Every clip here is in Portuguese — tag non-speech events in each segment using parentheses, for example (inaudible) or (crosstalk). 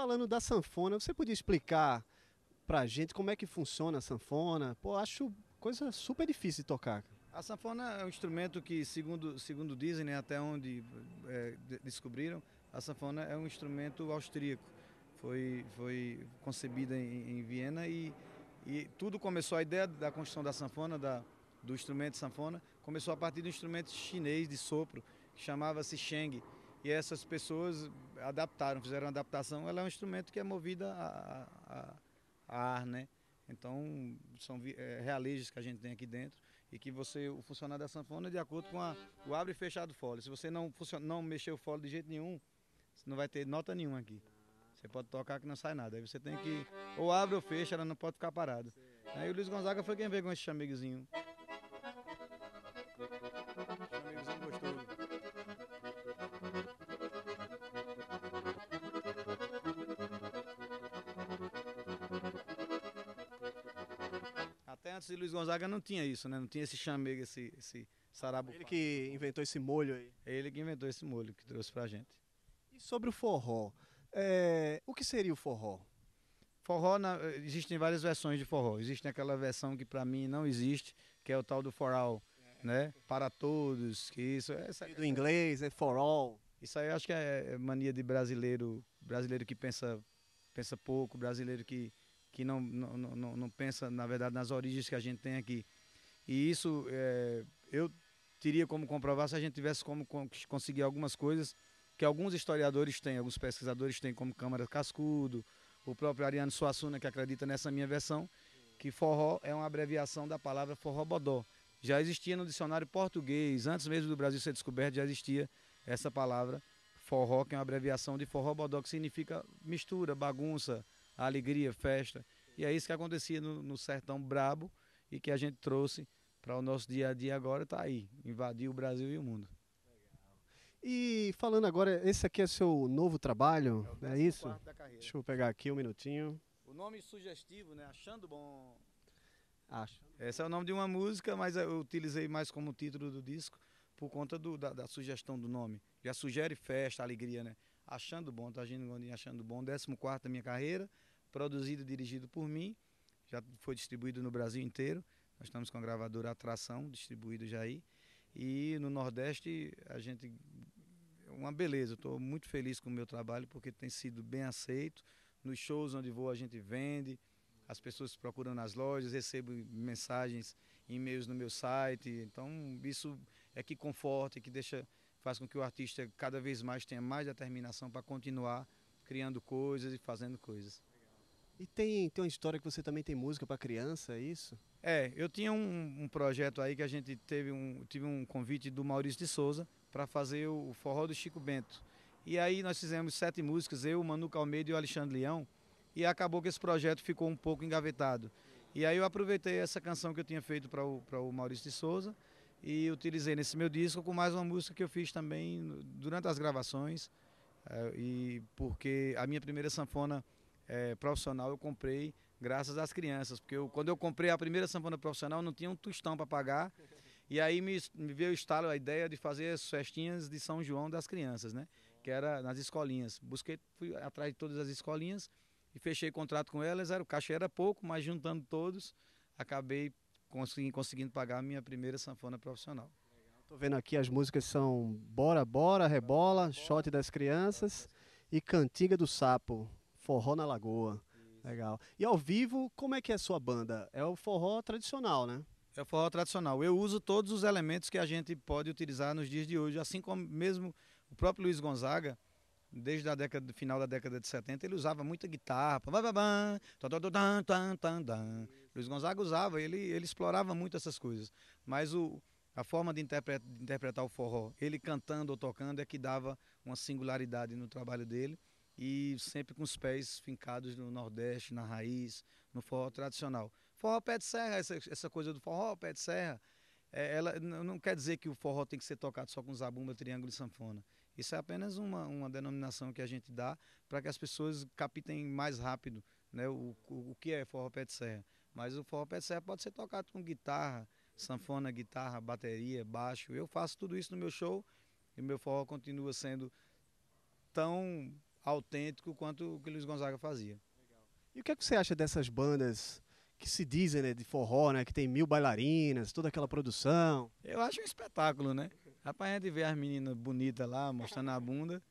falando da sanfona, você podia explicar para a gente como é que funciona a sanfona? Pô, acho coisa super difícil de tocar. A sanfona é um instrumento que, segundo, segundo dizem, né, até onde é, descobriram, a sanfona é um instrumento austríaco. Foi, foi concebida em, em Viena e, e tudo começou, a ideia da construção da sanfona, da, do instrumento sanfona, começou a partir do instrumento chinês de sopro, que chamava-se Sheng, e essas pessoas adaptaram, fizeram uma adaptação. Ela é um instrumento que é movida a, a, a ar, né? Então, são é, realejos que a gente tem aqui dentro e que você, o funcionário da sanfona é de acordo com a, o abre e fechado do fole. Se você não, funciona, não mexer o fole de jeito nenhum, você não vai ter nota nenhuma aqui. Você pode tocar que não sai nada. Aí você tem que ou abre ou fecha, ela não pode ficar parada. Aí o Luiz Gonzaga foi quem veio com esse chameguezinho. Santos Luiz Gonzaga não tinha isso, né? Não tinha esse chamego, esse, esse Ele que inventou esse molho aí. Ele que inventou esse molho, que trouxe pra gente. E sobre o forró, é... o que seria o forró? Forró, na... existem várias versões de forró. Existe aquela versão que para mim não existe, que é o tal do foral, é. né? Para todos, que isso... Essa... Do inglês, é all. Isso aí eu acho que é, é mania de brasileiro, brasileiro que pensa, pensa pouco, brasileiro que que não, não, não, não pensa, na verdade, nas origens que a gente tem aqui. E isso é, eu teria como comprovar se a gente tivesse como conseguir algumas coisas que alguns historiadores têm, alguns pesquisadores têm, como Câmara Cascudo, o próprio Ariano Suassuna, que acredita nessa minha versão, que forró é uma abreviação da palavra forrobodó. Já existia no dicionário português, antes mesmo do Brasil ser descoberto, já existia essa palavra forró, que é uma abreviação de forrobodó, que significa mistura, bagunça, alegria, festa. E é isso que acontecia no, no sertão brabo e que a gente trouxe para o nosso dia a dia agora, está aí, invadiu o Brasil e o mundo. E falando agora, esse aqui é seu novo trabalho, é, é isso? Deixa eu pegar aqui um minutinho. O nome sugestivo, né? Achando bom. Acho. Esse é o nome de uma música, mas eu utilizei mais como título do disco por conta do, da, da, sugestão do nome. Já sugere festa, alegria, né? Achando bom, tá agindo achando bom. 14 da minha carreira, produzido e dirigido por mim, já foi distribuído no Brasil inteiro. Nós estamos com a gravadora Atração, distribuído já aí. E no Nordeste a gente uma beleza. Estou muito feliz com o meu trabalho porque tem sido bem aceito. Nos shows onde vou a gente vende, as pessoas procuram nas lojas, recebo mensagens, e-mails no meu site. Então isso é que conforta, e que deixa, faz com que o artista cada vez mais tenha mais determinação para continuar criando coisas e fazendo coisas. E tem, tem uma história que você também tem música para criança, é isso? É, eu tinha um, um, projeto aí que a gente teve um, tive um convite do Maurício de Souza para fazer o, o, forró do Chico Bento. E aí nós fizemos sete músicas, eu, Manu Calmeida e o Alexandre Leão, e acabou que esse projeto ficou um pouco engavetado. E aí eu aproveitei essa canção que eu tinha feito para o, o Maurício de Souza e utilizei nesse meu disco com mais uma música que eu fiz também durante as gravações, eh, e porque a minha primeira sanfona é, profissional eu comprei graças às crianças, porque eu, quando eu comprei a primeira sanfona profissional não tinha um tostão para pagar. E aí me, me veio o estalo a ideia de fazer as festinhas de São João das crianças, né? Que era nas escolinhas. Busquei, fui atrás de todas as escolinhas e fechei contrato com elas. Era, o cachê era pouco, mas juntando todos, acabei conseguindo pagar a minha primeira sanfona profissional. Estou vendo aqui as músicas são Bora Bora, Rebola, Shot das Crianças e Cantiga do Sapo. Forró na Lagoa. Isso. Legal. E ao vivo, como é que é a sua banda? É o forró tradicional, né? É o forró tradicional. Eu uso todos os elementos que a gente pode utilizar nos dias de hoje, assim como mesmo o próprio Luiz Gonzaga, desde a década, final da década de 70, ele usava muita guitarra. Luiz Gonzaga usava, ele, ele explorava muito essas coisas. Mas o, a forma de interpretar, de interpretar o forró, ele cantando ou tocando, é que dava uma singularidade no trabalho dele e sempre com os pés fincados no Nordeste, na raiz, no forró tradicional. Forró pé de serra, essa, essa coisa do forró pé de serra, é, ela não quer dizer que o forró tem que ser tocado só com zabumba, triângulo e sanfona. Isso é apenas uma, uma denominação que a gente dá para que as pessoas captem mais rápido né, o, o, o que é forró pé de serra. Mas o forró pé de serra pode ser tocado com guitarra, sanfona, guitarra, bateria, baixo. Eu faço tudo isso no meu show e o meu forró continua sendo tão autêntico quanto o que Luiz Gonzaga fazia. Legal. E o que, é que você acha dessas bandas que se dizem né, de forró, né, que tem mil bailarinas, toda aquela produção? Eu acho um espetáculo, né? Rapaz, a gente vê as meninas bonitas lá, mostrando a bunda,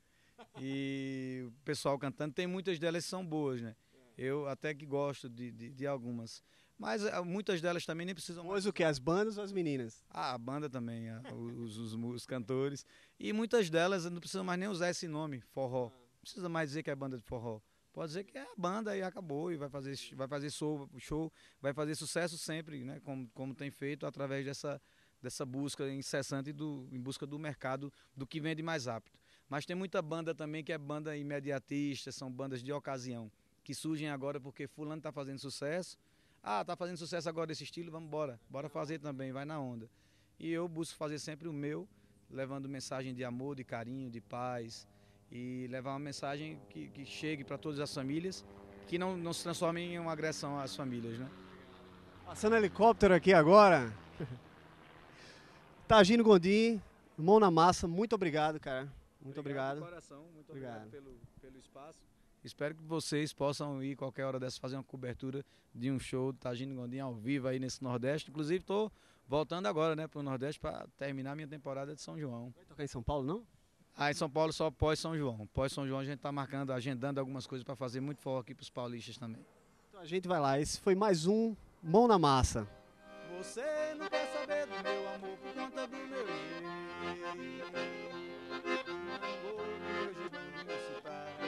e o pessoal cantando. Tem muitas delas que são boas, né? Eu até que gosto de, de, de algumas. Mas ah, muitas delas também nem precisam. Mas o que? As bandas ou as meninas? Ah, a banda também, a, os, os, os, cantores. E muitas delas não precisam mais nem usar esse nome, forró. Ah precisa mais dizer que é banda de forró. Pode dizer que é a banda e acabou, e vai fazer, vai fazer show, show, vai fazer sucesso sempre, né? Como, como tem feito através dessa, dessa busca incessante do, em busca do mercado, do que vende mais rápido. Mas tem muita banda também que é banda imediatista, são bandas de ocasião, que surgem agora porque fulano está fazendo sucesso. Ah, tá fazendo sucesso agora desse estilo, vamos embora, bora fazer também, vai na onda. E eu busco fazer sempre o meu, levando mensagem de amor, de carinho, de paz, e levar uma mensagem que, que chegue para todas as famílias, que não, não se transforme em uma agressão às famílias. Né? Passando helicóptero aqui agora. (laughs) Tagino Gondim, mão na massa, muito obrigado, cara. Muito obrigado. obrigado. Coração, muito obrigado, obrigado pelo, pelo espaço. Espero que vocês possam ir qualquer hora dessa fazer uma cobertura de um show do Tagino Gondim ao vivo aí nesse Nordeste. Inclusive, estou voltando agora né, para o Nordeste para terminar minha temporada de São João. Vai tocar em São Paulo, não? Aí em São Paulo só pós São João. Pós São João a gente está marcando, agendando algumas coisas para fazer muito forte aqui para os paulistas também. Então a gente vai lá. Esse foi mais um Mão na Massa. Você não quer saber do meu amor por conta do meu jeito. Não vou me hoje, não me citar.